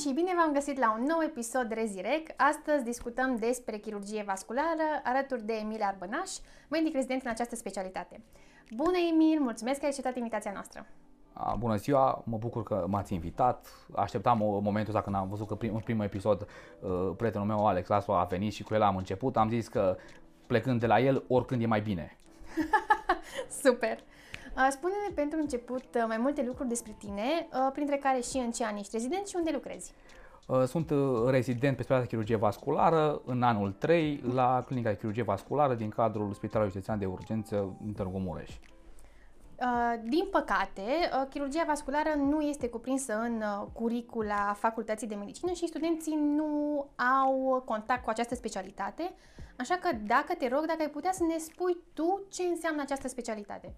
și bine v-am găsit la un nou episod Rezirec. Astăzi discutăm despre chirurgie vasculară alături de Emil Arbănaș, medic rezident în această specialitate. Bună Emil, mulțumesc că ai acceptat invitația noastră. Bună ziua, mă bucur că m-ați invitat. Așteptam uh, momentul ăsta când am văzut că prim, în primul episod uh, prietenul meu Alex Lasu a venit și cu el am început. Am zis că plecând de la el, oricând e mai bine. Super! Uh, spune-ne pentru început uh, mai multe lucruri despre tine, uh, printre care și în ce ani ești rezident și unde lucrezi. Sunt rezident pe Spitalul de Chirurgie Vasculară în anul 3 la Clinica de Chirurgie Vasculară din cadrul Spitalului Județean de Urgență din Târgu Mureș. Din păcate, chirurgia vasculară nu este cuprinsă în curicula Facultății de Medicină și studenții nu au contact cu această specialitate, așa că dacă te rog, dacă ai putea să ne spui tu ce înseamnă această specialitate.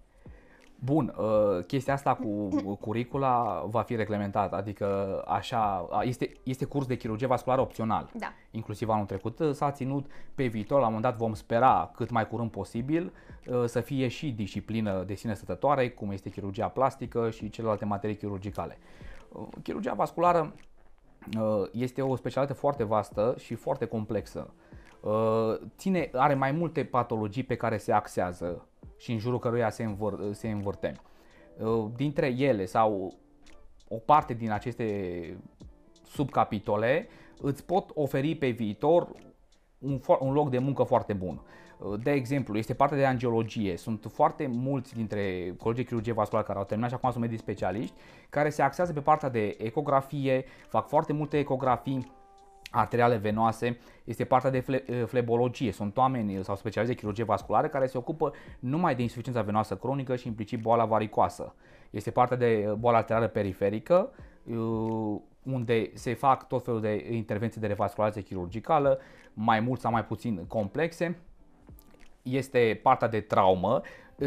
Bun, uh, chestia asta cu curicula va fi reglementată, adică așa, este, este curs de chirurgie vasculară opțional. Da. Inclusiv anul trecut uh, s-a ținut, pe viitor, la un moment dat vom spera cât mai curând posibil uh, să fie și disciplină de sine stătătoare, cum este chirurgia plastică și celelalte materii chirurgicale. Chirurgia vasculară este o specialitate foarte vastă și foarte complexă. Ține, are mai multe patologii pe care se axează și în jurul căruia se, învăr, se învârtem. Uh, dintre ele sau o parte din aceste subcapitole îți pot oferi pe viitor un, un loc de muncă foarte bun. Uh, de exemplu, este partea de angiologie. Sunt foarte mulți dintre colegii chirurgie vascular care au terminat și acum sunt medici specialiști, care se axează pe partea de ecografie, fac foarte multe ecografii, arteriale venoase, este partea de fle- eh, flebologie. Sunt oameni eh, sau specializați de chirurgie vasculară care se ocupă numai de insuficiența venoasă cronică și implicit boala varicoasă. Este partea de eh, boală arterială periferică, unde se fac tot felul de intervenții de revascularizare chirurgicală, mai mult sau mai puțin complexe. Este partea de traumă.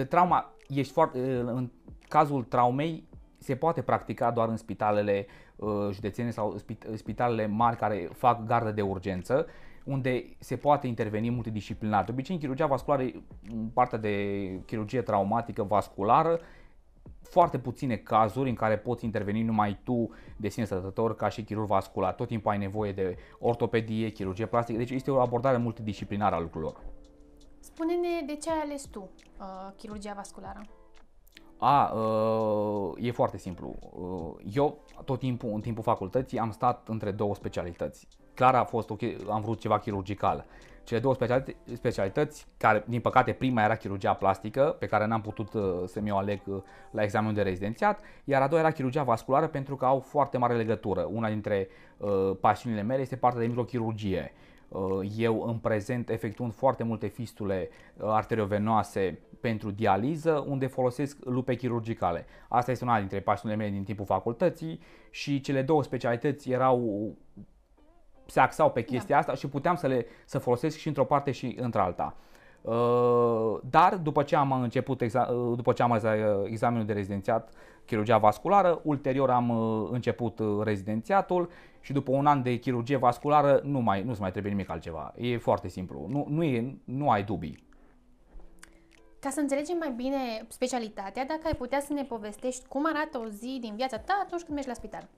Trauma, ești foarte, în cazul traumei, se poate practica doar în spitalele uh, Uh, județene sau spitalele mari care fac gardă de urgență, unde se poate interveni multidisciplinar. De obicei, în chirurgia vasculară, în partea de chirurgie traumatică vasculară, foarte puține cazuri în care poți interveni numai tu de sine stătător ca și chirurg vascular. Tot timpul ai nevoie de ortopedie, chirurgie plastică, deci este o abordare multidisciplinară a lucrurilor. Spune-ne de ce ai ales tu uh, chirurgia vasculară? A, uh, e foarte simplu. Uh, eu tot timpul, în timpul facultății, am stat între două specialități. Clar a fost, am vrut ceva chirurgical. Cele două specialități, care din păcate prima era chirurgia plastică, pe care n-am putut uh, să mi-o aleg la examenul de rezidențiat, iar a doua era chirurgia vasculară pentru că au foarte mare legătură. Una dintre pasiunile mele este partea de microchirurgie. Uh, eu în prezent efectuând foarte multe fistule uh, arteriovenoase pentru dializă, unde folosesc lupe chirurgicale. Asta este una dintre pasiunile mele din timpul facultății și cele două specialități erau se axau pe chestia da. asta și puteam să le să folosesc și într-o parte și într-alta. Uh, dar după ce am început după ce am examenul de rezidențiat chirurgia vasculară, ulterior am uh, început uh, rezidențiatul și după un an de chirurgie vasculară nu mai, nu se mai trebuie nimic altceva. E foarte simplu, nu, nu, e, nu ai dubii. Ca să înțelegem mai bine specialitatea, dacă ai putea să ne povestești cum arată o zi din viața ta atunci când mergi la spital.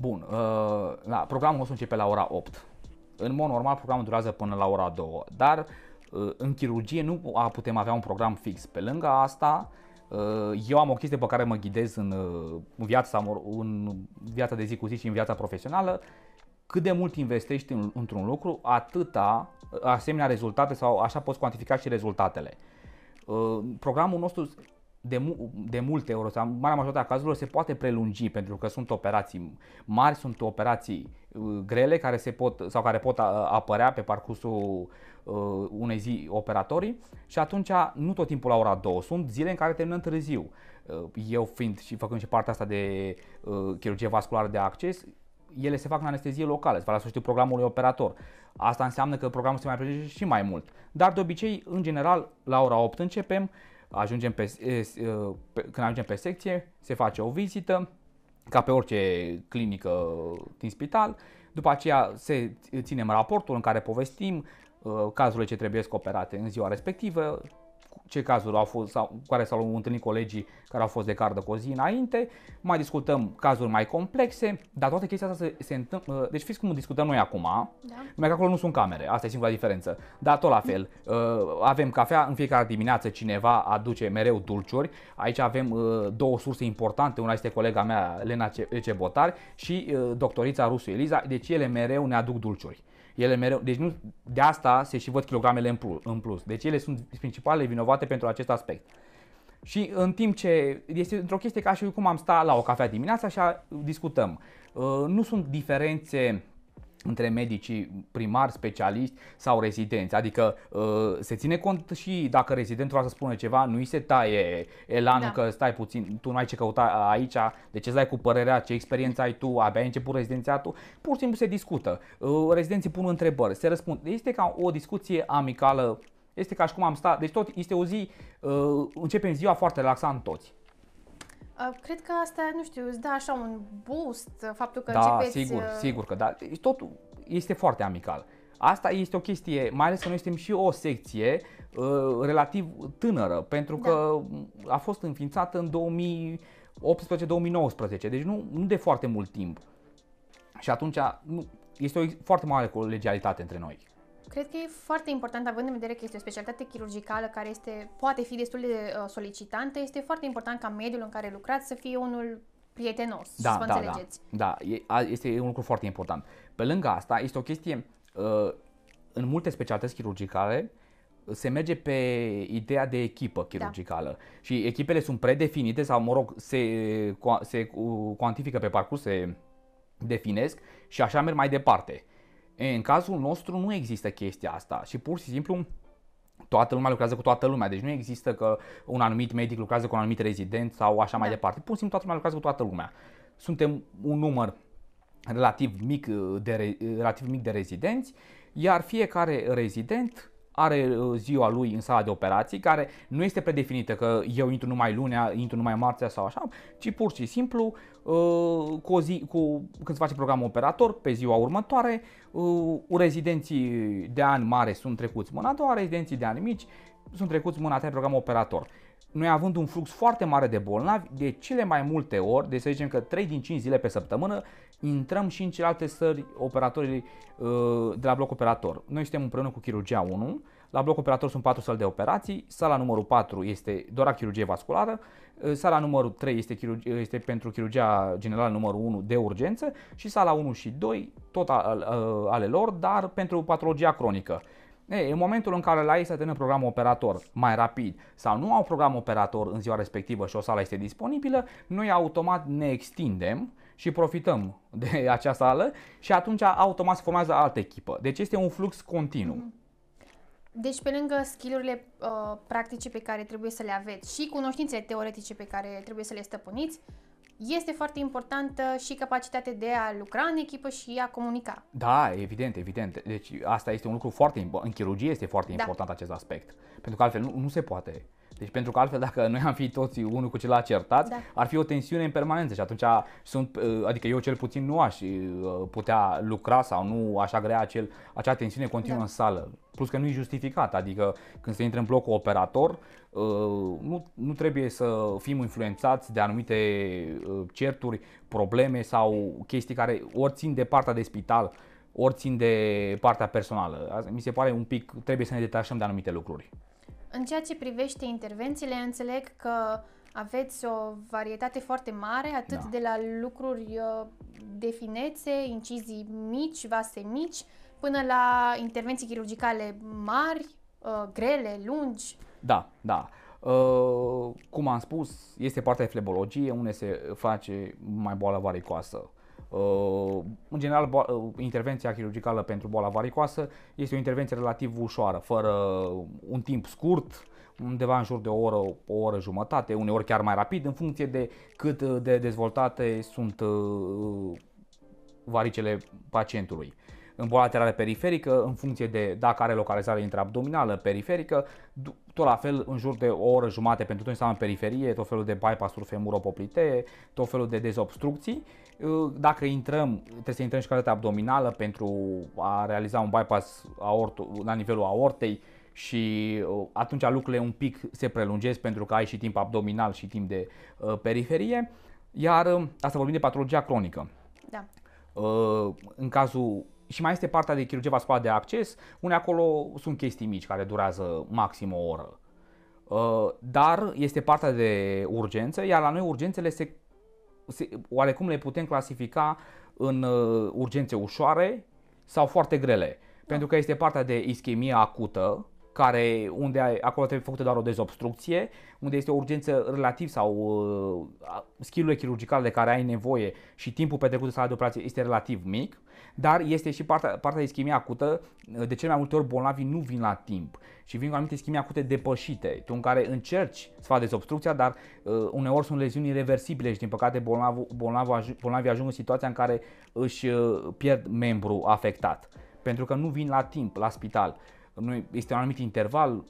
Bun, la, uh, da, programul să începe la ora 8. În mod normal programul durează până la ora 2, dar în chirurgie nu putem avea un program fix. Pe lângă asta, Uh, eu am o chestie pe care mă ghidez în uh, viața, în viața de zi cu zi și în viața profesională. Cât de mult investești în, într-un lucru, atâta asemenea rezultate sau așa poți cuantifica și rezultatele. Uh, programul nostru de, mu- de multe ori, sau marea majoritatea cazurilor, se poate prelungi pentru că sunt operații mari, sunt operații uh, grele care se pot sau care pot uh, apărea pe parcursul uh, unei zi operatorii și atunci nu tot timpul la ora 2, sunt zile în care terminăm târziu. Uh, eu fiind și făcând și partea asta de uh, chirurgie vasculară de acces, ele se fac în anestezie locală, se fac la sfârșitul programului operator. Asta înseamnă că programul se mai prelungește și mai mult. Dar de obicei, în general, la ora 8 începem, uh, ajungem pe, eh, eh, pe, când ajungem pe secție, se face o vizită, ca pe orice clinică din spital. După aceea se ținem raportul în care povestim eh, cazurile ce trebuie operate în ziua respectivă, ce cazuri au fost, sau, care s-au întâlnit colegii care au fost de cardă cu o zi înainte, mai discutăm cazuri mai complexe, dar toate chestia asta se, se întâmplă, deci fiți cum discutăm noi acum, da. numai că acolo nu sunt camere, asta e singura diferență, dar tot la fel, ă, avem cafea, în fiecare dimineață cineva aduce mereu dulciuri, aici avem ă, două surse importante, una este colega mea Lena Cebotar și ă, doctorița rusu Eliza, deci ele mereu ne aduc dulciuri. Ele mereu, deci nu, de asta se și văd kilogramele în plus. Deci ele sunt principalele vinovate pentru acest aspect. Și în timp ce este într-o chestie ca și cum am sta la o cafea dimineața și discutăm. Uh, nu sunt diferențe între medicii primari, specialiști sau rezidenți. Adică uh, se ține cont și dacă rezidentul vrea să spună ceva, nu-i se taie elanul da. că stai puțin, tu n-ai ce căuta aici, de ce stai cu părerea, ce experiență ai tu, abia ai început rezidențiatul, pur și simplu se discută. Uh, rezidenții pun întrebări, se răspund. Este ca o discuție amicală, este ca și cum am stat, deci tot este o zi, uh, începem ziua foarte relaxant toți Cred că asta, nu știu, îți dă așa un boost, uh, faptul că da, începeți... sigur, uh, sigur că da. Totul este foarte amical. Asta este o chestie, mai ales că noi suntem și o secție uh, relativ tânără, pentru da. că a fost înființată în 2018-2019, deci nu, nu de foarte mult timp. Și atunci nu, este o foarte mare colegialitate între noi. Cred că e foarte important, având în vedere că este o specialitate chirurgicală care este, poate fi destul de uh, solicitantă, este foarte important ca mediul în care lucrați să fie unul prietenos, da, să vă da, da, înțelegeți. Da, da. este un lucru foarte important. Pe lângă asta, este o chestie, uh, în multe specialități chirurgicale, se merge pe ideea de echipă da. chirurgicală da. și echipele sunt predefinite sau, mă rog, se, se cuantifică pe parcurs, se definesc și așa merg mai departe. Uh, E, în cazul nostru nu există chestia asta și pur și simplu toată lumea lucrează cu toată lumea, deci nu există că un anumit medic lucrează cu un anumit rezident sau așa da. mai departe. Pur și simplu toată lumea lucrează cu toată lumea. Suntem un număr relativ mic uh, de, relativ mic de rezidenți, iar fiecare rezident are uh, ziua lui în sala de operații, care nu este predefinită că eu intru numai lunea, intru numai marțea sau așa, ci pur și simplu uh, cu, o zi, cu când se face programul operator, pe ziua următoare, uh, rezidenții de ani mare sunt trecuți mâna a doua, rezidenții de ani mici sunt trecuți mâna a treia programul operator noi având un flux foarte mare de bolnavi, de cele mai multe ori, de să zicem că 3 din 5 zile pe săptămână, intrăm și în celelalte sări operatorii uh, de la bloc operator. Noi suntem împreună cu chirurgia 1, la bloc operator sunt 4 sali de operații, sala numărul 4 este doar chirurgie vasculară, uh, sala numărul 3 este, chirurgie, uh, este pentru chirurgia generală numărul 1 de urgență și sala 1 și 2 tot ale lor, dar pentru patologia cronică. Ei, în momentul în care la ei se termină programul operator mai rapid sau nu au program operator în ziua respectivă și o sală este disponibilă, noi automat ne extindem și profităm de acea sală și atunci automat se formează altă echipă. Deci este un flux continuu. Mm-hmm. Deci pe lângă skillurile uh, practice pe care trebuie să le aveți și cunoștințele teoretice pe care trebuie să le stăpâniți, este foarte importantă și capacitatea de a lucra în echipă și a comunica. Da, evident, evident. Deci asta este un lucru foarte important. În chirurgie este foarte da. important acest aspect. Pentru că altfel nu, nu se poate. Deci pentru că altfel dacă noi am fi toți unul cu celălalt certați, da. ar fi o tensiune în permanență și atunci sunt, uh, adică eu cel puțin nu aș uh, putea lucra sau nu aș agrea acel, acea tensiune continuă da. în sală. Plus că nu e justificat, adică când se intră în bloc cu operator, uh, nu, nu trebuie să fim influențați de anumite certuri, probleme sau chestii care ori țin de partea de spital, ori țin de partea personală. Mi se pare un pic, trebuie să ne detașăm de anumite lucruri. În ceea ce privește intervențiile, înțeleg că aveți o varietate foarte mare, atât da. de la lucruri uh, de finețe, incizii mici, vase mici, până la intervenții chirurgicale mari, uh, grele, lungi. Da, da. Uh, cum am spus, este partea de flebologie, unde se face mai boală varicoasă. Uh, în general, uh, intervenția chirurgicală pentru boala varicoasă este o intervenție relativ ușoară, fără un timp scurt, undeva în jur de o oră, o oră jumătate, uneori chiar mai rapid, în funcție de cât uh, de dezvoltate sunt varicele pacientului în boală laterală periferică, în funcție de dacă are localizare intraabdominală, periferică, tot la fel în jur de o oră jumate pentru tot înseamnă periferie, tot felul de bypass-uri femuropoplitee, tot felul de dezobstrucții. Dacă intrăm, trebuie să intrăm și calitatea abdominală pentru a realiza un bypass aort, la nivelul aortei, și atunci lucrurile un pic se prelungesc pentru că ai și timp abdominal și timp de periferie. Iar asta vorbim de patologia cronică. Da. în cazul și mai este partea de chirurgie vascular de acces, unde acolo sunt chestii mici care durează maxim o oră. Uh, dar este partea de urgență, iar la noi urgențele se, se oarecum le putem clasifica în uh, urgențe ușoare sau foarte grele. Da. Pentru că este partea de ischemie acută, care, unde acolo trebuie făcută doar o dezobstrucție, unde este o urgență relativ sau uh, skill-urile chirurgicale de care ai nevoie și timpul petrecut în sala de operație este relativ mic dar este și partea, partea de ischemie acută. De cele mai multe ori bolnavii nu vin la timp și vin cu anumite ischemie acute depășite, tu în care încerci să faci obstrucția, dar uh, uneori sunt leziuni irreversibile și din păcate bolnavul, bolnavul aj- bolnavii ajung în situația în care își uh, pierd membru afectat, pentru că nu vin la timp la spital. Nu este un anumit interval,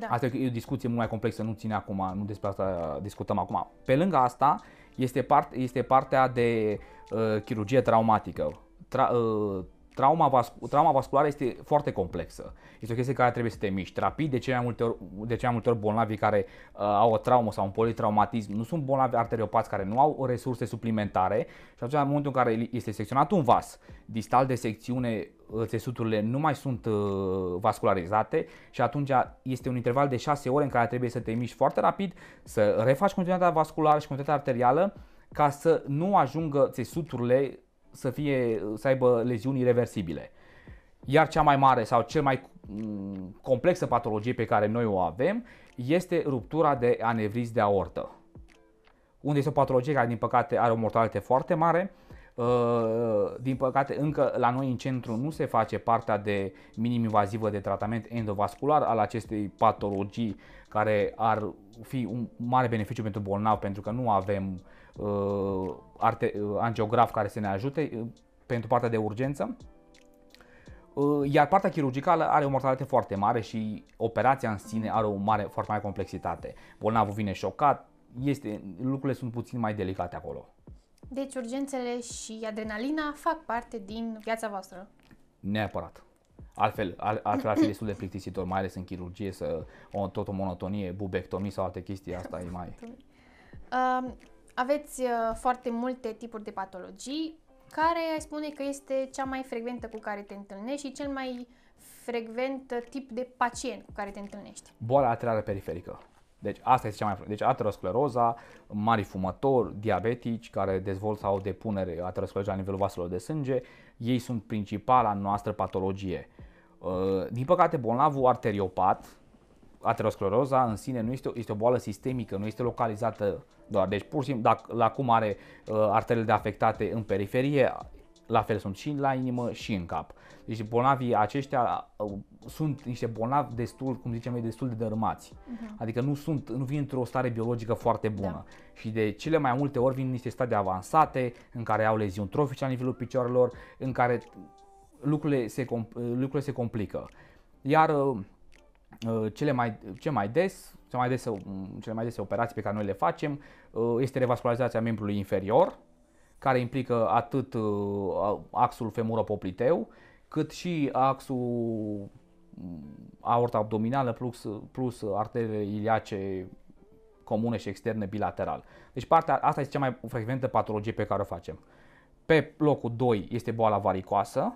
da. Asta e o discuție mult mai complexă, nu ține acum, nu despre asta discutăm acum. Pe lângă asta, este, part, este partea de uh, chirurgie traumatică tra, uh, trauma, vascul- trauma vasculară este foarte complexă. Este o chestie care trebuie să te miști. Rapid, de cele mai multe ori, de cele mai multe ori bolnavii care uh, au o traumă sau un politraumatism nu sunt bolnavi arteriopați care nu au resurse suplimentare și atunci în momentul în care este secționat un vas, distal de secțiune uh, țesuturile nu mai sunt uh, vascularizate și atunci este un interval de 6 ore în care trebuie să te miști foarte rapid, să refaci continuitatea vasculară și continuitatea arterială ca să nu ajungă țesuturile să, fie, să aibă leziuni irreversibile. Iar cea mai mare sau cea mai mm, complexă patologie pe care noi o avem este ruptura de anevriz de aortă, unde este o patologie care din păcate are o mortalitate foarte mare, uh, din păcate încă la noi în centru nu se face partea de minim invazivă de tratament endovascular al acestei patologii care ar fi un mare beneficiu pentru bolnav pentru că nu avem uh, Uh, arte, uh, angiograf care să ne ajute uh, pentru partea de urgență. Iar partea chirurgicală are o mortalitate foarte mare și operația în sine are o mare, foarte mare complexitate. Bolnavul vine șocat, este, lucrurile sunt puțin mai delicate acolo. Deci urgențele și adrenalina fac parte din viața voastră. Neapărat. Altfel, al, altfel ar fi destul de plictisitor, mai ales în chirurgie, să o, tot o monotonie, bubectomii sau alte chestii, asta e mai... Uh, aveți uh, foarte multe tipuri de patologii, care ai spune că este cea mai frecventă cu care te întâlnești și cel mai frecvent uh, tip de pacient cu care te întâlnești? Boala laterală periferică. Deci asta este cea mai Deci ateroscleroza, mari fumători, diabetici care dezvoltă sau depunere ateroscleroza la nivelul vaselor de sânge, ei sunt principala noastră patologie. Uh, din păcate, bolnavul arteriopat, ateroscleroza în sine nu este, este o boală sistemică, nu este localizată doar. Deci pur și simplu, dacă, la cum are uh, arterele de afectate în periferie, la fel sunt și la inimă și în cap. Deci bolnavii aceștia uh, sunt niște bolnavi destul, cum zicem noi, destul de dărâmați. Uh-huh. Adică nu sunt, nu vin într-o stare biologică foarte da. bună. Da. Și de cele mai multe ori vin niște stadii avansate, în care au leziuni trofice la nivelul picioarelor, în care lucrurile se, uh, lucrurile se complică. Iar uh, Uh, cele mai, ce mai des, cele mai des, mm, cele mai dese operații pe care noi le facem uh, este revascularizația membrului inferior, care implică atât uh, axul femuropopliteu, cât și axul mm, aorta abdominală plus, plus arterele iliace comune și externe bilateral. Deci partea asta este cea mai frecventă patologie pe care o facem. Pe locul 2 este boala varicoasă,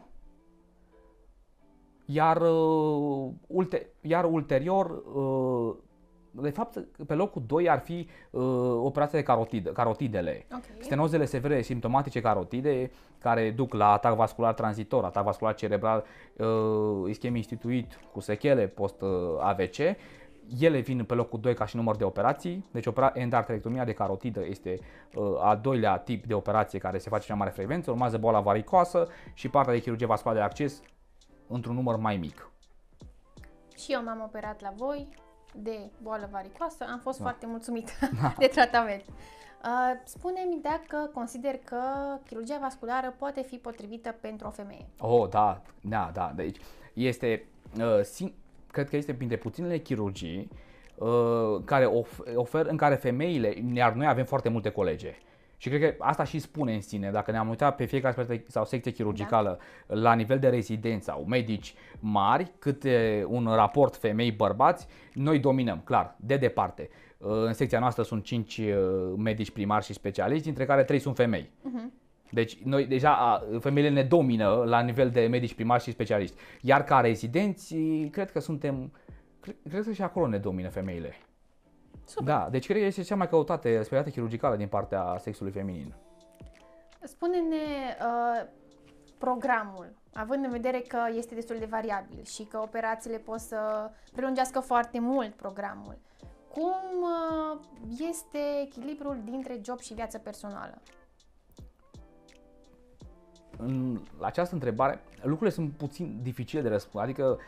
iar, uh, ulte, iar ulterior, uh, de fapt, pe locul 2 ar fi uh, operația de carotid, carotidele. Okay. Stenozele severe simptomatice carotide care duc la atac vascular tranzitor, atac vascular cerebral, uh, ischem instituit cu sechele post-AVC. Uh, ele vin pe locul 2 ca și număr de operații, deci opera- endarterectomia de carotidă este uh, a doilea tip de operație care se face cea mare frecvență, urmează boala varicoasă și partea de chirurgie vasculară de acces într-un număr mai mic. Și eu m-am operat la voi de boală varicoasă, am fost da. foarte mulțumită da. de tratament. Uh, spune-mi dacă consider că chirurgia vasculară poate fi potrivită pentru o femeie. Oh, da, da, da. Deci este, uh, sim- cred că este printre puținele chirurgii uh, care of- ofer, în care femeile, iar noi avem foarte multe colege, și cred că asta și spune în sine, dacă ne-am uitat pe fiecare spate sau secție chirurgicală da. la nivel de rezidență, sau medici mari, cât un raport femei-bărbați, noi dominăm, clar, de departe. În secția noastră sunt 5 medici primari și specialiști, dintre care 3 sunt femei. Uh-huh. Deci noi deja femeile ne domină la nivel de medici primari și specialiști. Iar ca rezidenți, cred că suntem cred, cred că și acolo ne domină femeile. Super. Da, deci cred că este cea mai căutată specialitate chirurgicală din partea sexului feminin. Spune-ne uh, programul, având în vedere că este destul de variabil și că operațiile pot să prelungească foarte mult programul. Cum uh, este echilibrul dintre job și viață personală? în, la această întrebare, lucrurile sunt puțin dificile de răspuns. Adică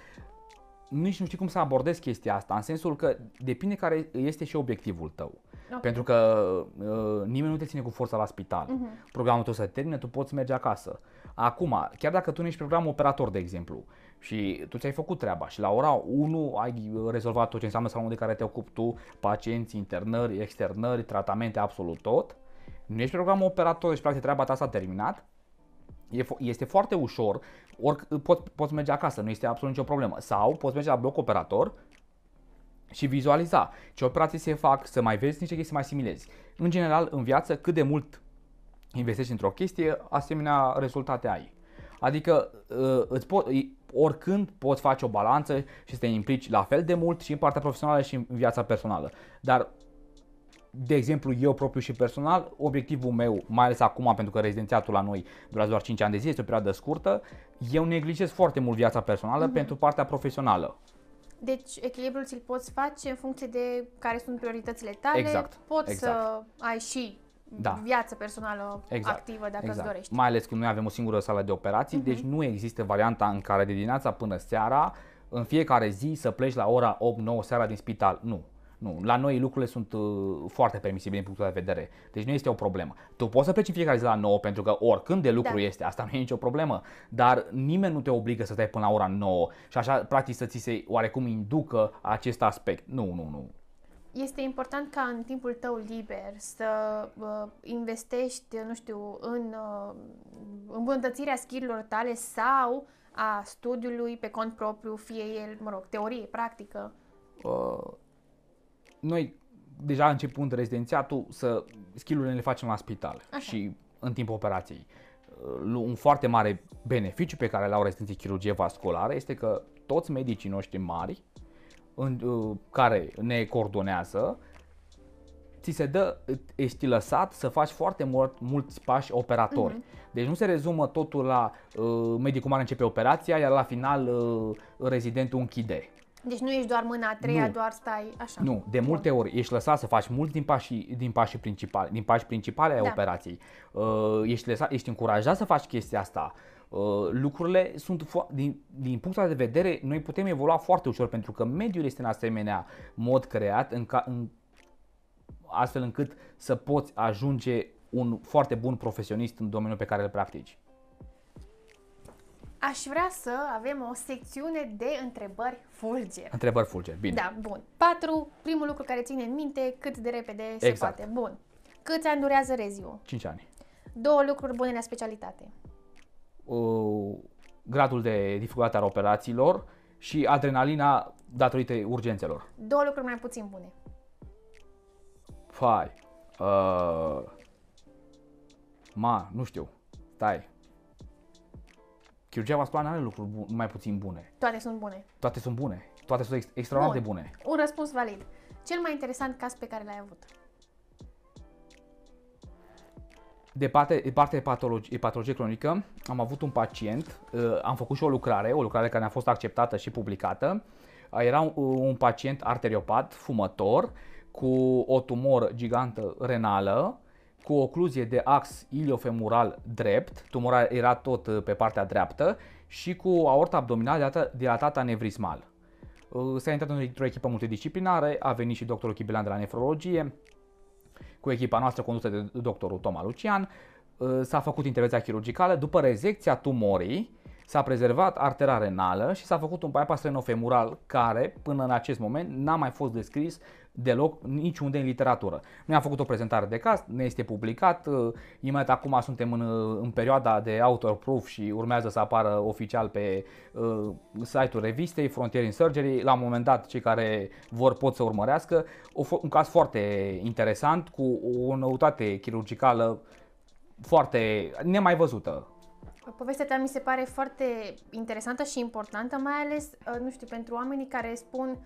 nici nu știi cum să abordezi chestia asta, în sensul că depinde care este și obiectivul tău. Okay. Pentru că uh, nimeni nu te ține cu forța la spital. Uh-huh. Programul tău se termină, tu poți merge acasă. Acum, chiar dacă tu nu ești program operator, de exemplu, și tu ți-ai făcut treaba și la ora 1 ai rezolvat tot ce înseamnă salonul de care te ocupi tu, pacienți, internări, externări, tratamente, absolut tot, nu ești program operator, deci practic treaba ta s-a terminat, este foarte ușor, ori pot poți merge acasă, nu este absolut nicio problemă. Sau poți merge la bloc operator și vizualiza ce operații se fac, să mai vezi niște chestii, mai similezi. În general, în viață, cât de mult investești într-o chestie, asemenea rezultate ai. Adică uh, îți pot, oricând poți face o balanță și să te implici la fel de mult și în partea profesională și în viața personală. Dar de exemplu, eu propriu și personal, obiectivul meu, mai ales acum pentru că rezidențiatul la noi durează doar 5 ani de zi, este o perioadă scurtă, eu neglijez foarte mult viața personală mm-hmm. pentru partea profesională. Deci echilibrul ți-l poți face în funcție de care sunt prioritățile tale. Exact. Poți exact. să ai și da. viață personală exact. activă dacă exact. îți dorești. Mai ales că noi avem o singură sală de operații, mm-hmm. deci nu există varianta în care de dimineața până seara, în fiecare zi să pleci la ora 8-9 seara din spital. Nu. Nu, la noi lucrurile sunt uh, foarte permisibile din punctul de vedere. Deci nu este o problemă. Tu poți să pleci în fiecare zi la 9 pentru că oricând de lucru da. este, asta nu e nicio problemă, dar nimeni nu te obligă să stai până la ora 9 și așa practic să ți se oarecum inducă acest aspect. Nu, nu, nu este important ca în timpul tău liber să uh, investești, nu știu, în uh, îmbunătățirea skill-urilor tale sau a studiului pe cont propriu, fie el, mă rog, teorie, practică. Uh, noi deja începând rezidențiatul să skillurile le facem la spital Așa. și în timpul operației. Un foarte mare beneficiu pe care l-au rezidenții chirurgie vasculară este că toți medicii noștri mari în, uh, care ne coordonează ți se dă, ești lăsat să faci foarte mult, mulți pași operatori. Uh-huh. Deci nu se rezumă totul la uh, medicul mare începe operația, iar la final uh, rezidentul închide. Deci nu ești doar mâna a treia, nu. doar stai așa. Nu, de multe ori ești lăsat să faci mult din pașii, din pașii principali, din pașii principale da. operației. Uh, ești, lăsat, ești încurajat să faci chestia asta. Uh, lucrurile sunt fo- din, din punctul de vedere, noi putem evolua foarte ușor pentru că mediul este în asemenea mod creat în, ca, în astfel încât să poți ajunge un foarte bun profesionist în domeniul pe care îl practici. Aș vrea să avem o secțiune de întrebări fulger. Întrebări fulger, bine. Da, bun. Patru, primul lucru care ține în minte, cât de repede exact. se poate. Bun. Câți ani durează reziu? 5 ani. Două lucruri bune la specialitate. Uh, gradul de dificultate al operațiilor și adrenalina datorită urgențelor. Două lucruri mai puțin bune. Fai. Uh, ma, nu știu. Stai. Chirurgia vasculară nu are lucruri bu- mai puțin bune. Toate sunt bune. Toate sunt bune. Toate sunt ext- extraordinar bun. de bune. Un răspuns valid. Cel mai interesant caz pe care l-ai avut? De parte de, parte de patologie, patologie cronică, am avut un pacient, uh, am făcut și o lucrare, o lucrare care ne a fost acceptată și publicată. Era un, uh, un pacient arteriopat, fumător, cu o tumoră gigantă renală cu ocluzie de ax iliofemural drept, tumora era tot uh, pe partea dreaptă, și cu aorta abdominală dilatată nevrismal. Uh, s-a intrat într-o echipă multidisciplinare, a venit și doctorul Chibilan de la nefrologie, cu echipa noastră condusă de doctorul Toma Lucian, uh, s-a făcut intervenția chirurgicală, după rezecția tumorii, s-a prezervat artera renală și s-a făcut un bypass renofemural care, până în acest moment, n-a mai fost descris deloc niciunde în literatură. Nu am făcut o prezentare de caz, ne este publicat, uh, imediat acum suntem în, uh, în perioada de author proof și urmează să apară oficial pe uh, site-ul revistei Frontier in Surgery. La un moment dat cei care vor pot să urmărească. O, un caz foarte interesant cu o noutate chirurgicală foarte nemai văzută Povestea ta mi se pare foarte interesantă și importantă, mai ales, uh, nu știu, pentru oamenii care spun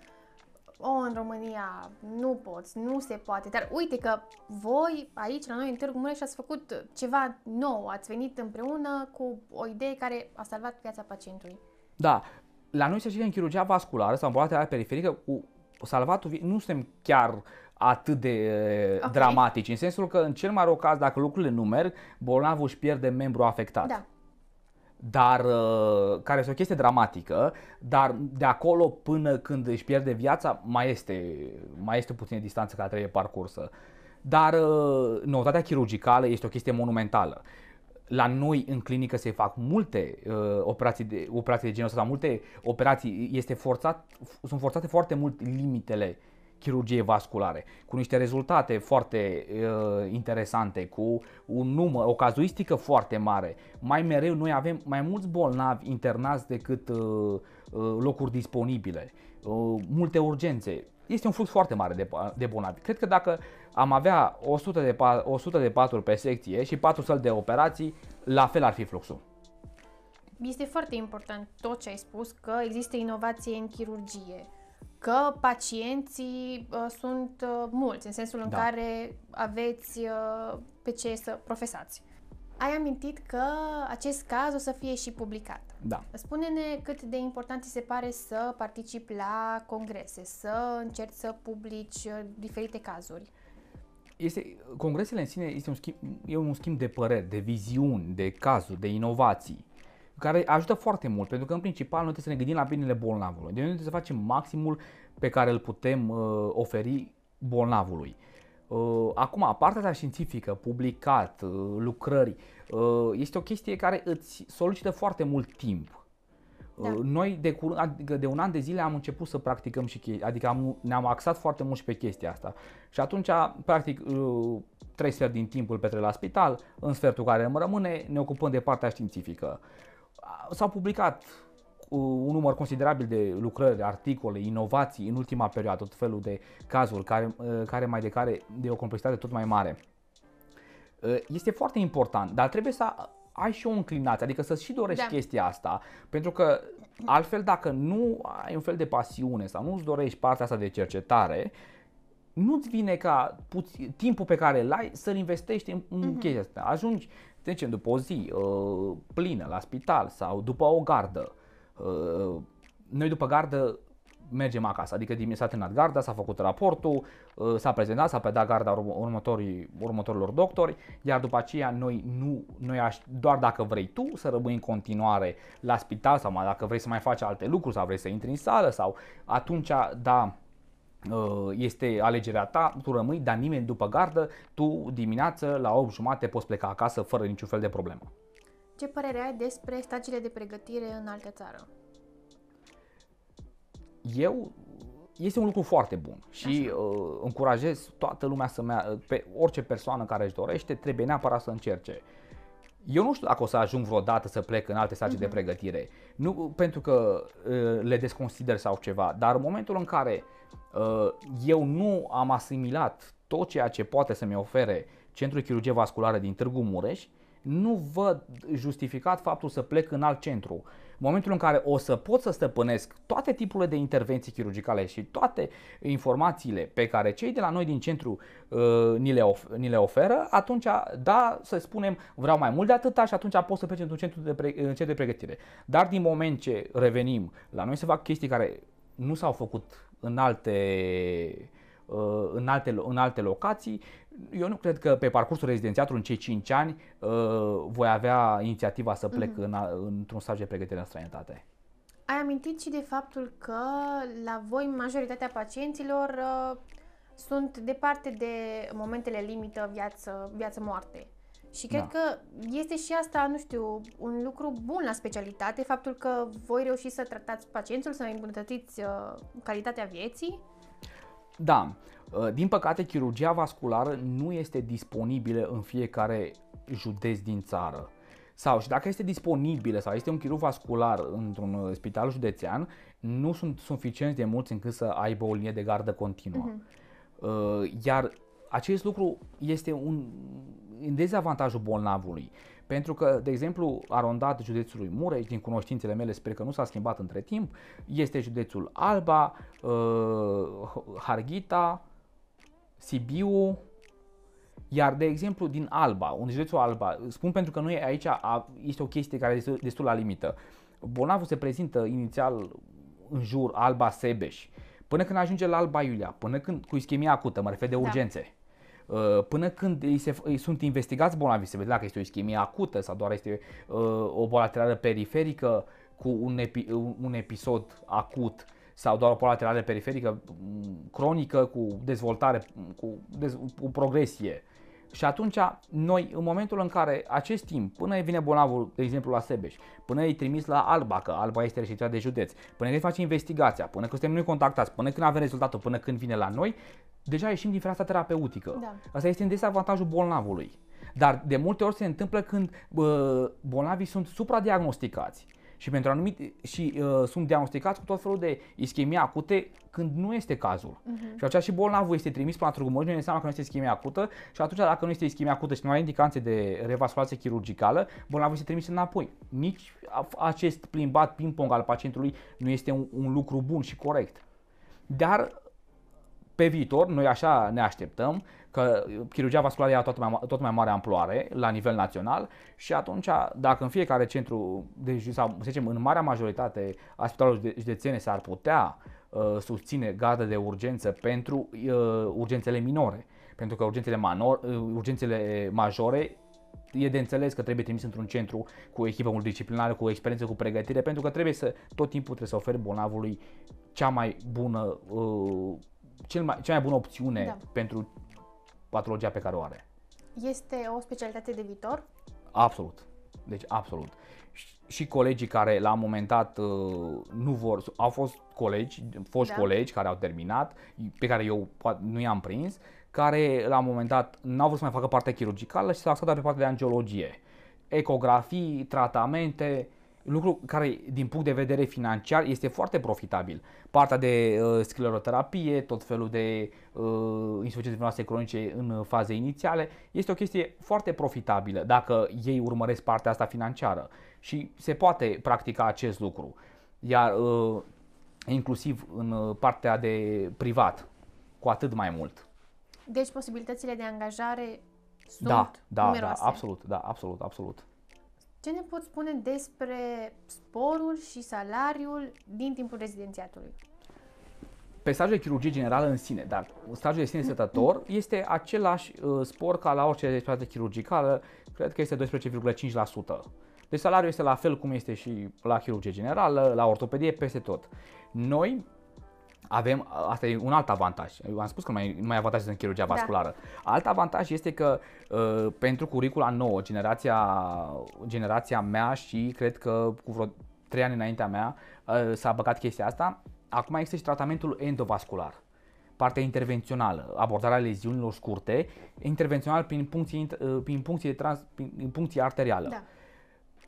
o, în România nu poți, nu se poate, dar uite că voi aici la noi în Târgu Mureș ați făcut ceva nou, ați venit împreună cu o idee care a salvat viața pacientului. Da, la noi se știe în chirurgia vasculară sau în boala terapie periferică cu salvatul nu suntem chiar atât de okay. dramatici, în sensul că în cel mai rău caz, dacă lucrurile nu merg, bolnavul își pierde membru afectat. Da dar uh, care este o chestie dramatică, dar de acolo până când își pierde viața mai este, mai este puțină distanță care trebuie parcursă. Dar uh, noutatea chirurgicală este o chestie monumentală. La noi în clinică se fac multe uh, operații, de, operații de genul ăsta, multe operații, este forțat, sunt forțate foarte mult limitele uh, Chirurgie vasculare, cu niște rezultate foarte uh, interesante, cu un număr, o cazuistică foarte mare. Mai mereu noi avem mai mulți bolnavi internați decât uh, uh, locuri disponibile, uh, multe urgențe. Este un flux foarte mare de, de bolnavi. Cred că dacă am avea 100 de, 100 de paturi pe secție și 4 săli de operații, la fel ar fi fluxul. Este foarte important tot ce ai spus, că există inovație în chirurgie că pacienții uh, sunt uh, mulți, în sensul în da. care aveți uh, pe ce să profesați. Ai amintit că acest caz o să fie și publicat. Da. Spune-ne cât de important ți se pare să participi la congrese, să încerci să publici uh, diferite cazuri. Este, congresele în sine este un schimb, e un schimb de păreri, de viziuni, de cazuri, de inovații care ajută foarte mult, pentru că în principal noi trebuie să ne gândim la binele bolnavului. Deci noi trebuie să facem maximul pe care îl putem uh, oferi bolnavului. Uh, acum, partea ta științifică, publicat, uh, lucrări, uh, este o chestie care îți solicită foarte mult timp. Da. Uh, noi de, curând, adică de un an de zile am început să practicăm și chestia, adică am, ne-am axat foarte mult și pe chestia asta. Și atunci, practic, uh, trei sferturi din timpul petre la spital, în sfertul care îmi rămâne ne ocupăm de partea științifică. S-au publicat un număr considerabil de lucrări, articole, inovații în ultima perioadă, tot felul de cazuri care, uh, care mai de care de o complexitate tot mai mare. Uh, este foarte important, dar trebuie să ai și o înclinație, adică să-ți și dorești da. chestia asta, pentru că altfel dacă nu ai un fel de pasiune sau nu-ți dorești partea asta de cercetare, nu-ți vine ca timpul pe care îl ai să-l investești în mm-hmm. chestia asta. Ajungi să zicem, după o zi uh, plină la spital sau după o gardă, uh, noi după gardă mergem acasă, adică s-a terminat garda, s-a făcut raportul, uh, s-a prezentat, s-a predat garda următorii, următorilor doctori, iar după aceea noi nu, noi aș, doar dacă vrei tu să rămâi în continuare la spital sau dacă vrei să mai faci alte lucruri sau vrei să intri în sală sau atunci, da, Uh, este alegerea ta, tu rămâi, dar nimeni după gardă, tu dimineață la 8 jumate poți pleca acasă fără niciun fel de problemă. Ce părere ai despre stagiile de pregătire în altă țară? Eu este un lucru foarte bun și uh, încurajez toată lumea să mea, pe orice persoană care își dorește, trebuie neapărat să încerce. Uh, eu nu știu dacă o să ajung vreodată să plec în alte stagii uh-huh. de mhm. pregătire. Nu pentru că uh, le desconsider sau ceva, dar în momentul în care uh, eu nu am asimilat tot ceea ce poate să-mi ofere Centrul Chirurgie Vasculară din Târgu Mureș, nu văd justificat faptul să plec în alt centru momentul în care o să pot să stăpânesc toate tipurile de intervenții chirurgicale și toate informațiile pe care cei de la noi din centru uh, ni, le of- ni le oferă, atunci, da, să spunem, vreau mai mult de atâta și atunci pot să plec într-un centru de, pre- în centru de pregătire. Dar din moment ce revenim, la noi se fac chestii care nu s-au făcut în alte uh, în alte, în alte locații, eu nu cred că pe parcursul rezidențiatului, în cei 5 ani, uh, voi avea inițiativa să plec mm-hmm. în, într-un stagiu de pregătire în străinătate. Ai amintit și de faptul că la voi majoritatea pacienților uh, sunt departe de momentele limită viață, viață-moarte. Și cred da. că este și asta, nu știu, un lucru bun la specialitate, faptul că voi reușiți să tratați pacientul, să îmbunătățiți uh, calitatea vieții. Da, Uh, din păcate, chirurgia vasculară nu este disponibilă în fiecare județ din țară. Sau și dacă este disponibilă sau este un chirurg vascular într-un uh, spital județean, nu sunt suficienți de mulți încât să aibă o linie de gardă continuă. Uh-huh. Iar acest lucru este un dezavantajul bolnavului. Pentru că, de exemplu, arondat județului Mureș, din cunoștințele mele, sper că nu s-a schimbat între timp, este județul Alba, uh, Harghita, Sibiu, iar, de exemplu, din Alba, un județul Alba, spun pentru că noi aici este o chestie care este destul la limită. Bolnavul se prezintă inițial în jur Alba Sebeș, până când ajunge la Alba Iulia, până când cu ischemia acută, mă refer de da. urgențe. Da. Până când îi se, îi sunt investigați bolnavii se vede dacă este o ischemie acută sau doar este uh, o bolaterală periferică cu un, epi, un episod acut sau doar o polaterală periferică mm, cronică cu dezvoltare, mm, cu, dez, cu progresie. Și atunci, noi, în momentul în care acest timp, până vine bolnavul, de exemplu, la Sebeș, până îi trimis la Alba, că Alba este reședința de județ, până când face investigația, până când suntem noi contactați, până când avem rezultatul, până când vine la noi, deja ieșim din fereastra terapeutică. Da. Asta este în dezavantajul bolnavului. Dar de multe ori se întâmplă când bă, bolnavii sunt supradiagnosticați, și pentru anumite și uh, sunt diagnosticați cu tot felul de ischemie acute când nu este cazul. Uh-huh. Și aceea și bolnavul este trimis până la trugumări, nu înseamnă că nu este ischemie acută și atunci dacă nu este ischemie acută și nu are indicanțe de revasculație chirurgicală, bolnavul este trimis înapoi. Nici acest plimbat ping-pong al pacientului nu este un, un lucru bun și corect. Dar pe viitor, noi așa ne așteptăm, că chirurgia vasculară ia tot mai, tot mai mare amploare la nivel național și atunci, dacă în fiecare centru, deci, sau să zicem în marea majoritate a spitalelor județene s-ar putea uh, susține gardă de urgență pentru uh, urgențele minore, pentru că urgențele, manor, uh, urgențele majore e de înțeles că trebuie trimis într-un centru cu echipă multidisciplinară, cu experiență, cu pregătire, pentru că trebuie să tot timpul trebuie să oferi bolnavului cea mai bună uh, cel mai, cea mai bună opțiune da. pentru patologia pe care o are. Este o specialitate de viitor? Absolut. Deci absolut. Și, și colegii care la un moment dat uh, nu vor, au fost colegi, fost da. colegi care au terminat, pe care eu nu i-am prins, care la un moment dat n-au vrut să mai facă partea chirurgicală și s-au axat pe partea de angiologie. Ecografii, tratamente, lucru care din punct de vedere financiar este foarte profitabil. Partea de uh, scleroterapie, tot felul de uh, insuficiențe venoase cronice în uh, faze inițiale, este o chestie foarte profitabilă dacă ei urmăresc partea asta financiară și se poate practica acest lucru. Iar uh, inclusiv în uh, partea de privat, cu atât mai mult. Deci posibilitățile de angajare da, sunt da, da, numeroase. Da, absolut, da, absolut, absolut. Ce ne poți spune despre sporul și salariul din timpul rezidențiatului? Pe stajul de chirurgie generală în sine, dar stajul de sine setător este același uh, spor ca la orice specialitate chirurgicală, cred că este 12,5%. Deci salariul este la fel cum este și la chirurgie generală, la ortopedie, peste tot. Noi avem, asta e un alt avantaj. Eu am spus că mai, mai avantaje în chirurgia da. vasculară. Da. Alt avantaj este că uh, pentru curicula nouă, generația, generația mea și cred că cu vreo 3 ani înaintea mea uh, s-a băgat chestia asta, acum există și tratamentul endovascular partea intervențională, abordarea leziunilor scurte, intervențional prin punctii uh, prin punctii trans, prin puncție arterială. Da.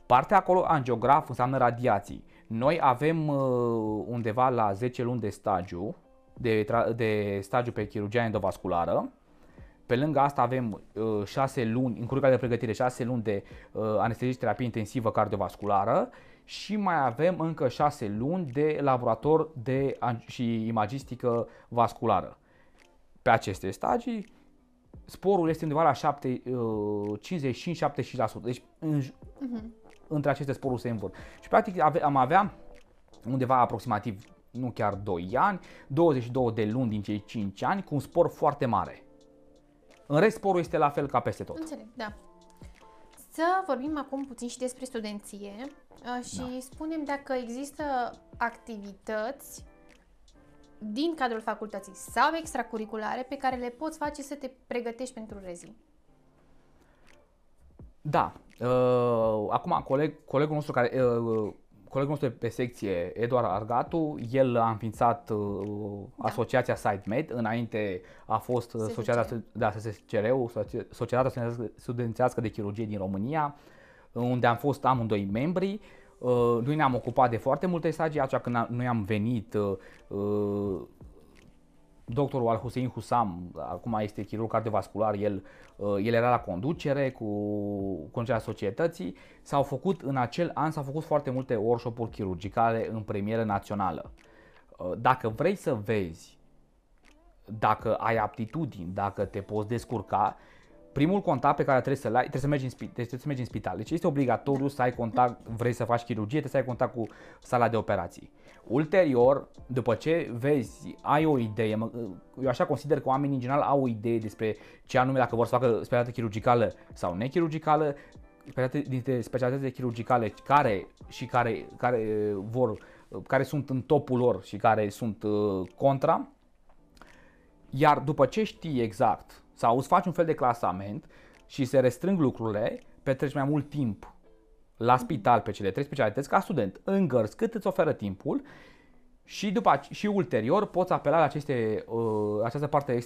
Partea acolo, angiograf, înseamnă radiații. Uh, noi avem uh, undeva la 10 luni de stagiu, de, de stagiu pe chirurgia endovasculară. Pe lângă asta avem 6 uh, luni, în curca de pregătire, 6 luni de uh, anestezie și terapie intensivă cardiovasculară și mai avem încă 6 luni de laborator de, și imagistică vasculară. Pe aceste stagii, sporul este undeva la 55-75%. Deci în, uh-huh între aceste sporuri se învârt. Și practic am avea undeva aproximativ, nu chiar 2 ani, 22 de luni din cei 5 ani cu un spor foarte mare. În rest, sporul este la fel ca peste tot. Înțeleg, da. Să vorbim acum puțin și despre studenție uh, și da. spunem dacă există activități din cadrul facultății sau extracurriculare pe care le poți face să te pregătești pentru rezi. Da, Uh, acum, coleg, colegul nostru care, uh, colegul nostru pe secție, Eduard Argatu, el a înființat uh, da. asociația SiteMed, înainte a fost societatea da, Societatea Studențească de Chirurgie din România, unde am fost amândoi membri. Uh, noi ne-am ocupat de foarte multe stagii, așa că noi am venit uh, uh doctorul al Hussein Husam, acum este chirurg cardiovascular, el, uh, el era la conducere cu conducerea societății, s-au făcut în acel an, s-au făcut foarte multe workshop-uri chirurgicale în premieră națională. Uh, dacă vrei să vezi dacă ai aptitudini, dacă te poți descurca, primul contact pe care trebuie să-l ai, trebuie să mergi în, spital, deci trebuie să mergi în spital. Deci este obligatoriu să ai contact, vrei să faci chirurgie, trebuie să ai contact cu sala de operații. Ulterior, după ce vezi, ai o idee, eu așa consider că oamenii în general au o idee despre ce anume dacă vor să facă specialitate chirurgicală sau nechirurgicală, dintre specialitățile chirurgicale care și care, care uh, vor, uh, care sunt în topul lor și care sunt uh, contra, iar după ce știi exact sau îți faci un fel de clasament și se restrâng lucrurile, petreci mai mult timp la spital pe cele trei specialități ca student. În gărzi, cât îți oferă timpul și, după, și ulterior poți apela la aceste, uh, această parte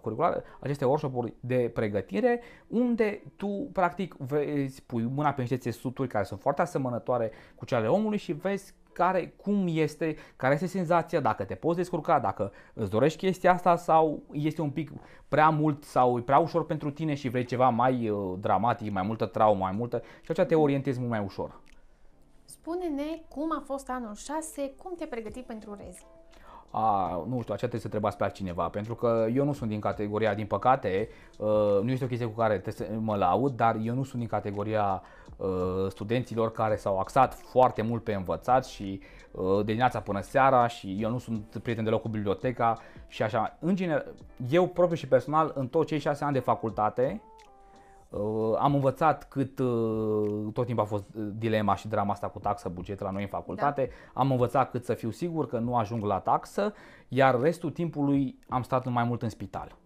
curriculară, aceste workshop-uri de pregătire, unde tu practic vezi, pui mâna pe niște țesuturi care sunt foarte asemănătoare cu cele omului și vezi care, cum este, care este senzația, dacă te poți descurca, dacă îți dorești chestia asta sau este un pic prea mult sau e prea ușor pentru tine și vrei ceva mai uh, dramatic, mai multă traumă, mai multă și atunci te orientezi mult mai ușor. Spune-ne cum a fost anul 6, cum te pregăti pentru rezi. A, nu știu, aceea trebuie să întrebați pe altcineva, pentru că eu nu sunt din categoria, din păcate, ă, nu este o chestie cu care să mă laud, dar eu nu sunt din categoria ă, studenților care s-au axat foarte mult pe învățat și ă, de dimineața până seara și eu nu sunt prieten deloc cu biblioteca și așa. În general, eu propriu și personal, în tot cei șase ani de facultate, Uh, am învățat cât, uh, tot timpul a fost uh, dilema și drama asta cu taxă, buget la noi în facultate, da. am învățat cât să fiu sigur că nu ajung la taxă, iar restul timpului am stat mai mult în spital.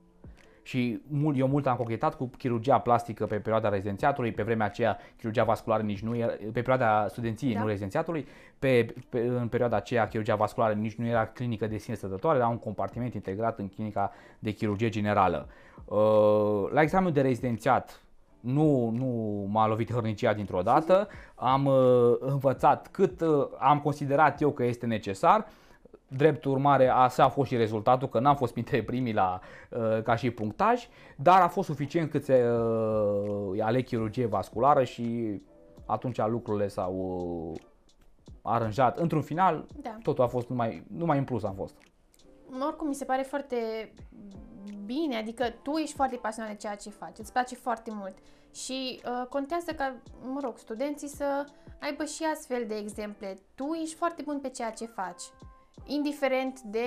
Și mult, eu mult am cochetat cu chirurgia plastică pe perioada rezidențiatului, pe vremea aceea chirurgia vasculară nici nu era, pe perioada studenției, da. nu rezidențiatului, pe, pe, în perioada aceea chirurgia vasculară nici nu era clinică de sine stătătoare, era un compartiment integrat în clinica de chirurgie generală. La examenul de rezidențiat nu, nu m-a lovit hărnicia dintr-o dată, am uh, învățat cât uh, am considerat eu că este necesar, Drept urmare, asta a fost și rezultatul, că n-am fost printre primii la, uh, ca și punctaj, dar a fost suficient cât se uh, aleg chirurgie vasculară și atunci lucrurile s-au uh, aranjat. Într-un final, da. totul a fost numai, numai în plus am fost. Oricum, mi se pare foarte bine, adică tu ești foarte pasionat de ceea ce faci, îți place foarte mult și uh, contează ca, mă rog, studenții să aibă și astfel de exemple. Tu ești foarte bun pe ceea ce faci, indiferent de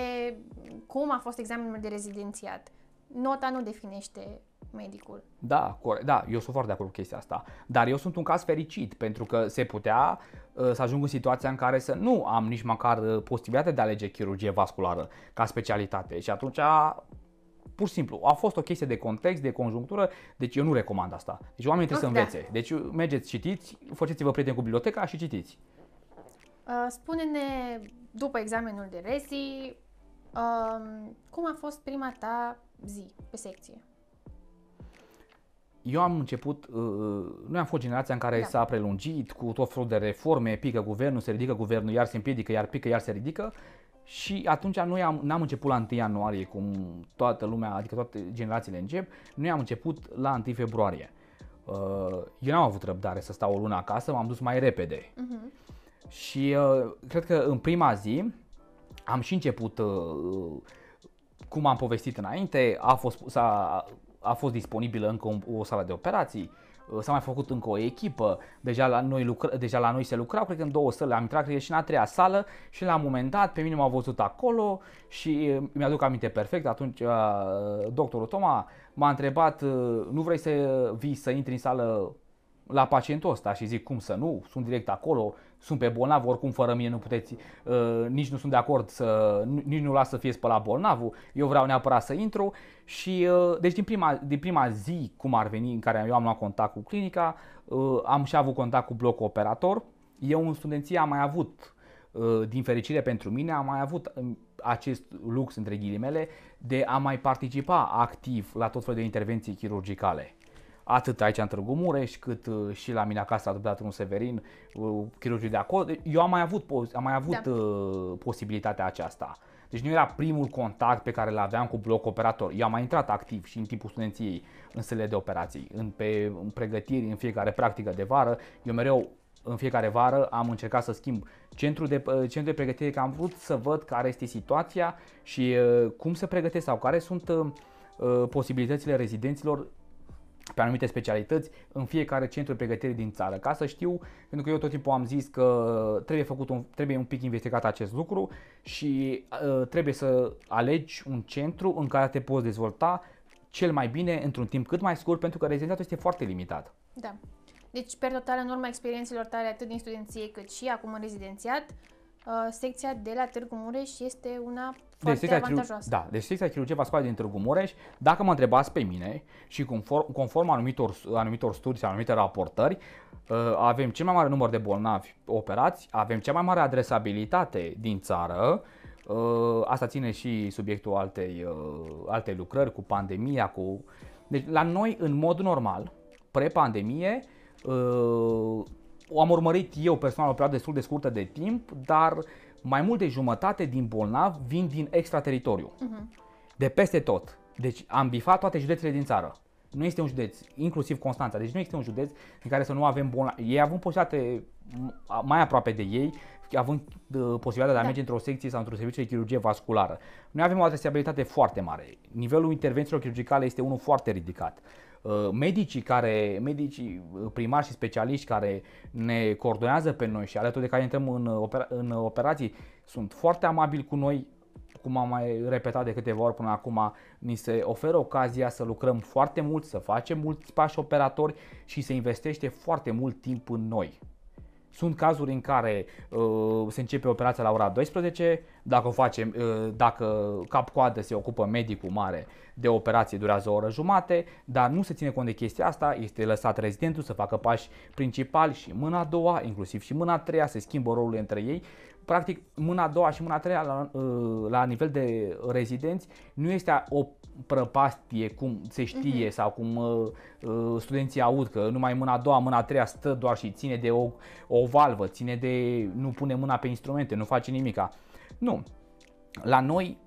cum a fost examenul de rezidențiat. Nota nu definește medicul. Da, corect. Da, eu sunt foarte de acord cu chestia asta. Dar eu sunt un caz fericit, pentru că se putea uh, să ajung în situația în care să nu am nici măcar uh, posibilitatea de a alege chirurgie vasculară ca specialitate. Și atunci pur și simplu, a fost o chestie de context, de conjunctură, deci eu nu recomand asta. Deci oamenii trebuie să da. învețe. Da. Deci mergeți, citiți, faceți-vă prieteni cu biblioteca și citiți. Uh, spune-ne, după examenul de rezi, um, cum a fost prima ta zi pe secție? eu am început, uh, uh, noi am fost generația în care da. s-a prelungit cu tot felul de reforme, pică guvernul, se ridică guvernul, iar se împiedică, iar pică, iar se ridică. Și atunci noi am, n-am început la 1 ianuarie cum toată lumea, adică toate generațiile încep, noi am început la 1 februarie. Uh, eu n-am avut răbdare să stau o lună acasă, m-am dus mai repede. Uh-huh. Și uh, cred că în prima zi am și început, uh, cum am povestit înainte, a fost, s-a, a fost disponibilă încă o sală de operații, Uh, s-a mai făcut încă o echipă, deja la noi, lucra, deja la noi se lucrau, cred că în două săli, am intrat cred și în a treia sală și la un moment dat pe mine m-au văzut acolo și uh, mi-aduc aminte perfect, atunci uh, doctorul Toma m-a întrebat, nu vrei să vii să intri în sală la pacientul ăsta și zic cum să nu, sunt direct acolo, sunt pe bolnav, oricum fără mine nu puteți, uh, nici nu sunt de acord să, nici nu las să fie spălat bolnavul, eu vreau neapărat să intru și uh, deci din prima, din prima zi cum ar veni în care eu am luat contact cu clinica, uh, am și avut contact cu blocul operator, eu în studenție am mai avut uh, din fericire pentru mine, am mai avut um, acest lux, între ghilimele, de a mai participa activ la tot felul de intervenții chirurgicale atât aici în Târgu Mureș, cât uh, și la mine acasă, la un Severin, uh, chirurgiu de acolo. Deci, eu am mai avut, am mai avut da. Uh, posibilitatea aceasta. Deci nu era primul contact pe care îl aveam cu bloc operator. Eu am mai intrat activ și în timpul studenției în sele de operații, în, pe, în pregătiri, în fiecare practică de vară. Eu mereu în fiecare vară am încercat să schimb centrul de, centru de pregătire, că am vrut să văd care este situația și cum se pregătesc sau care sunt posibilitățile rezidenților pe anumite specialități în fiecare centru de pregătire din țară. Ca să știu, pentru că eu tot timpul am zis că trebuie făcut un, trebuie un pic investigat acest lucru și uh, trebuie să alegi un centru în care te poți dezvolta cel mai bine într-un timp cât mai scurt pentru că rezidențiatul este foarte limitat. Da. Deci, per total, în urma experiențelor tale atât din studenție cât și acum în rezidențiat, uh, secția de la Târgu Mureș este una deci, avantajoasă. Da, deci secția chirurgie vasculară din Târgu Mureș, dacă mă întrebați pe mine și conform, conform anumitor, anumitor studii sau anumite raportări, uh, avem cel mai mare număr de bolnavi operați, avem cea mai mare adresabilitate din țară, uh, asta ține și subiectul altei, uh, alte lucrări cu pandemia, cu... Deci la noi, în mod normal, pre-pandemie, am urmărit eu personal o perioadă destul de scurtă de timp, dar uh, mai mult de jumătate din bolnavi vin din extrateritoriu. Uh-huh. De peste tot. Deci am bifat toate județele din țară. Nu este un județ, inclusiv Constanța, deci nu este un județ în care să nu avem bolnavi. Ei având posibilitate mai aproape de ei, având posibilitatea de a da. merge într-o secție sau într-un serviciu de chirurgie vasculară. Noi avem o adresabilitate foarte mare. Nivelul intervențiilor chirurgicale este unul foarte ridicat. Uh, medicii care, medicii uh, primari și specialiști care ne coordonează pe noi și alături de care intrăm în, uh, opera, în operații sunt foarte amabili cu noi, cum am mai repetat de câteva ori până acum, ni se oferă ocazia să lucrăm foarte mult, să facem mulți pași operatori și se investește foarte mult timp în noi. Sunt cazuri în care uh, se începe operația la ora 12, dacă o facem, uh, dacă cap-coadă se ocupă medicul mare de operație durează o oră jumate, dar nu se ține cont de chestia asta, este lăsat rezidentul să facă pași principali și mâna a doua, inclusiv și mâna a treia, se schimbă rolul între ei. Practic, mâna a doua și mâna a treia la, uh, la nivel de rezidenți nu este o prăpastie cum se știe mhm. sau cum uh, uh, studenții aud că numai mâna a doua, mâna a treia stă doar și ține de o, o valvă, ține de nu pune mâna pe instrumente, nu face nimica. Nu. La noi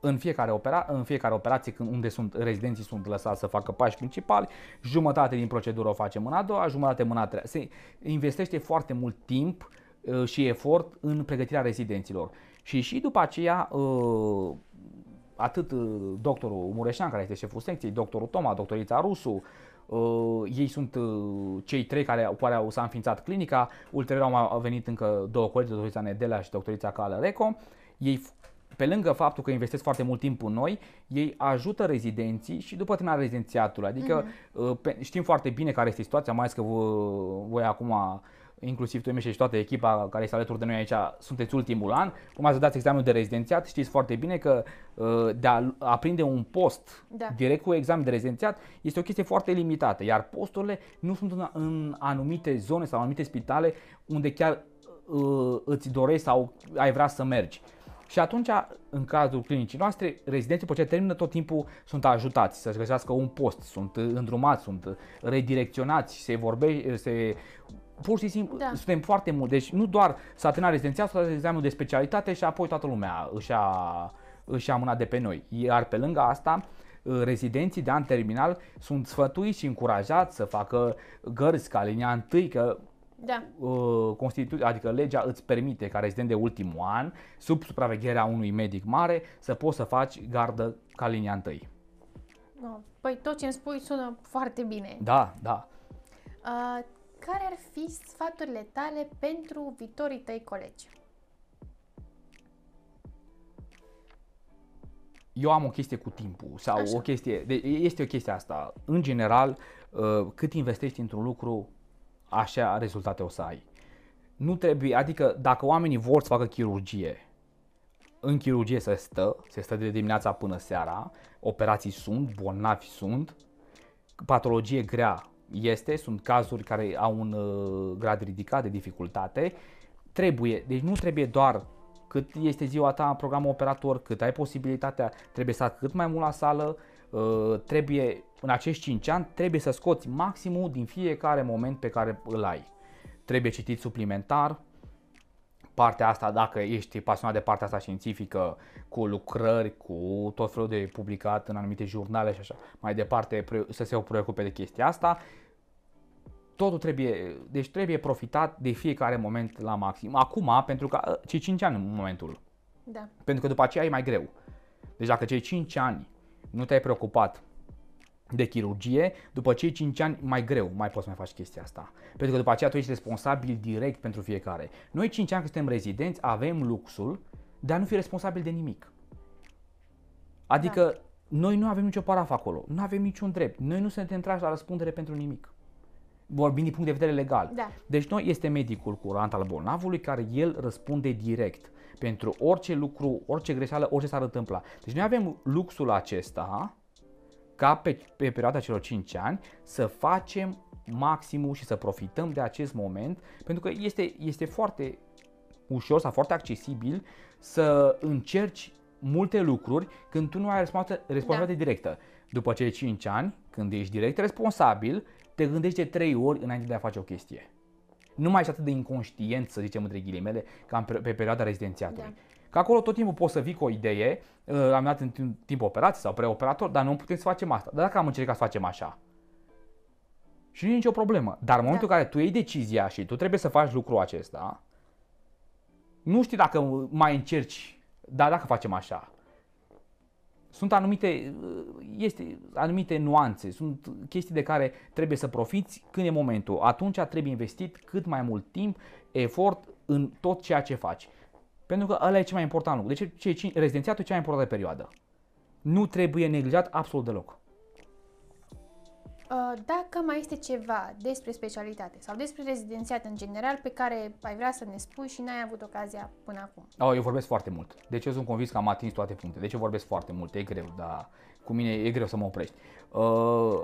în fiecare, opera, în fiecare operație când unde sunt rezidenții sunt lăsați să facă pași principali, jumătate din procedură o facem în a doua, jumătate în a treia. Se investește foarte mult timp uh, și efort în pregătirea rezidenților. Și și după aceea uh, atât uh, doctorul Mureșan, care este șeful secției, doctorul Toma, doctorița Rusu, ei sunt cei trei care, cu care s-a înființat clinica, ulterior au venit încă două colegi, doctorița Nedelea și doctorița Reco, Ei pe lângă faptul că investesc foarte mult timp în noi, ei ajută rezidenții și după terminarea rezidențiatului. Adică mm-hmm. pe, știm foarte bine care este situația, mai ales că voi, voi acum inclusiv tu, Mișe și toată echipa care este alături de noi aici, sunteți ultimul an, Cum ați dat examenul de rezidențiat, știți foarte bine că uh, de a aprinde un post da. direct cu examen de rezidențiat este o chestie foarte limitată, iar posturile nu sunt în, în anumite zone sau anumite spitale unde chiar uh, îți dorești sau ai vrea să mergi. Și atunci, în cazul clinicii noastre, rezidenții după ce termină tot timpul sunt ajutați să-și găsească un post, sunt îndrumați, sunt redirecționați, se vorbește, se pur și simplu da. suntem foarte mult. Deci nu doar s-a terminat rezidențial, s-a examenul de specialitate și apoi toată lumea își a, își a mânat de pe noi. Iar pe lângă asta, rezidenții de an terminal sunt sfătuiți și încurajați să facă gărzi ca linia întâi, că da. Uh, constitu- adică legea îți permite, ca rezident de ultimul an, sub supravegherea unui medic mare, să poți să faci gardă ca linia întâi. No. Păi tot ce îmi spui sună foarte bine. Da, da. Uh, care ar fi sfaturile tale pentru viitorii tăi colegi? Eu am o chestie cu timpul sau Așa. o chestie, este o chestie asta. În general, uh, cât investești într-un lucru, așa rezultate o să ai. Nu trebuie, adică dacă oamenii vor să facă chirurgie, în chirurgie se stă, se stă de dimineața până seara, operații sunt, bolnavi sunt, patologie grea este, sunt cazuri care au un uh, grad ridicat de dificultate, trebuie, deci nu trebuie doar cât este ziua ta în programul operator, cât ai posibilitatea, trebuie să cât mai mult la sală, uh, trebuie în acești 5 ani trebuie să scoți maximul din fiecare moment pe care îl ai. Trebuie citit suplimentar, partea asta, dacă ești pasionat de partea asta științifică, cu lucrări, cu tot felul de publicat în anumite jurnale și așa mai departe, să se preocupe de chestia asta, totul trebuie, deci trebuie profitat de fiecare moment la maxim. Acum, pentru că ă, cei 5 ani în momentul. Da. Pentru că după aceea e mai greu. Deci dacă cei 5 ani nu te-ai preocupat de chirurgie, după cei 5 ani mai greu mai poți să mai faci chestia asta. Pentru că după aceea tu ești responsabil direct pentru fiecare. Noi 5 ani când suntem rezidenți avem luxul de a nu fi responsabil de nimic. Adică da. noi nu avem nicio parafă acolo, nu avem niciun drept, noi nu suntem trași la răspundere pentru nimic. Vorbim din punct de vedere legal. Da. Deci noi este medicul curant al bolnavului care el răspunde direct pentru orice lucru, orice greșeală, orice s-ar întâmpla. Deci noi avem luxul acesta ca pe, pe perioada celor 5 ani să facem maximul și să profităm de acest moment, pentru că este, este foarte ușor sau foarte accesibil să încerci multe lucruri când tu nu ai responsabilitate da. directă. După cei 5 ani, când ești direct responsabil, te gândești de 3 ori înainte de a face o chestie. Nu mai ești atât de inconștient, să zicem între ghilimele, ca pe perioada rezidențiatului. Da. Că acolo tot timpul poți să vii cu o idee, uh, am dat în timp operație sau preoperator, dar nu putem să facem asta. Dar dacă am încercat să facem așa, și nu e nicio problemă. Dar în momentul da. care tu iei decizia și tu trebuie să faci lucrul acesta, nu știi dacă mai încerci, dar dacă facem așa. Sunt anumite, uh, este, anumite nuanțe, sunt chestii de care trebuie să profiți când e momentul. Atunci trebuie investit cât mai mult timp, efort în tot ceea ce faci. Pentru că ăla e cel mai important lucru. Deci ce, ce, rezidențiatul e cea mai importantă perioadă. Nu trebuie neglijat absolut deloc. Uh, dacă mai este ceva despre specialitate sau despre rezidențiat în general pe care ai vrea să ne spui și n-ai avut ocazia până acum. Oh, eu vorbesc foarte mult. Deci eu sunt convins că am atins toate punctele. Deci eu vorbesc foarte mult. E greu, dar cu mine e greu să mă oprești. Uh,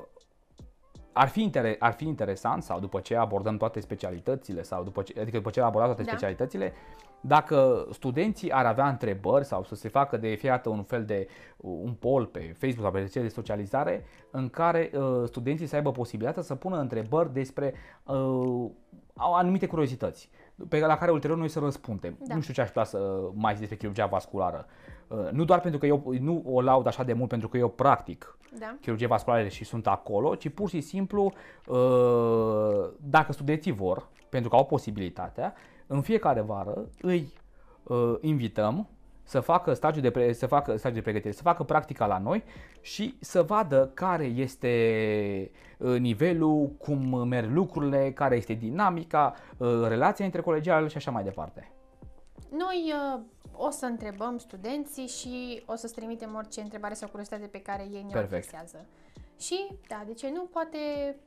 ar fi, inter- ar fi interesant sau după ce abordăm toate specialitățile sau după ce, adică după ce abordăm toate da. specialitățile, dacă studenții ar avea întrebări sau să se facă de fiecare dată un fel de un poll pe Facebook sau pe rețele de socializare în care uh, studenții să aibă posibilitatea să pună întrebări despre uh, au anumite curiozități pe la care ulterior noi să răspundem. Da. Nu știu ce aș putea să mai zic despre chirurgia vasculară. Uh, nu doar pentru că eu nu o laud așa de mult pentru că eu practic da. chirurgie vasculară și sunt acolo, ci pur și simplu uh, dacă studenții vor, pentru că au posibilitatea, în fiecare vară îi uh, invităm să facă stagiu de, pre- să facă stagiu de pregătire, să facă practica la noi și să vadă care este uh, nivelul, cum merg lucrurile, care este dinamica, uh, relația între colegiale și așa mai departe. Noi uh, o să întrebăm studenții și o să trimitem orice întrebare sau curiozitate pe care ei ne interesează. Și, da, de ce nu, poate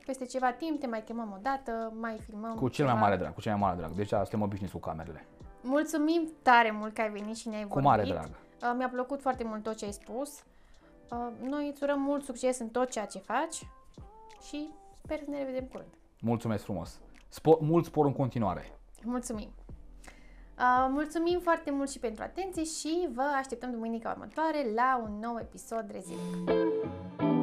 peste ceva timp te mai chemăm o dată, mai filmăm. Cu cel ceva. mai mare drag, cu cel mai mare drag. Deja suntem obișnuiți cu camerele. Mulțumim tare mult că ai venit și ne-ai Cu vorbit. Cu mare drag. Uh, mi-a plăcut foarte mult tot ce ai spus. Uh, noi îți urăm mult succes în tot ceea ce faci și sper să ne revedem curând. Mulțumesc frumos! Spor, mult spor în continuare! Mulțumim! Uh, mulțumim foarte mult și pentru atenție și vă așteptăm duminica următoare la un nou episod Rezilic.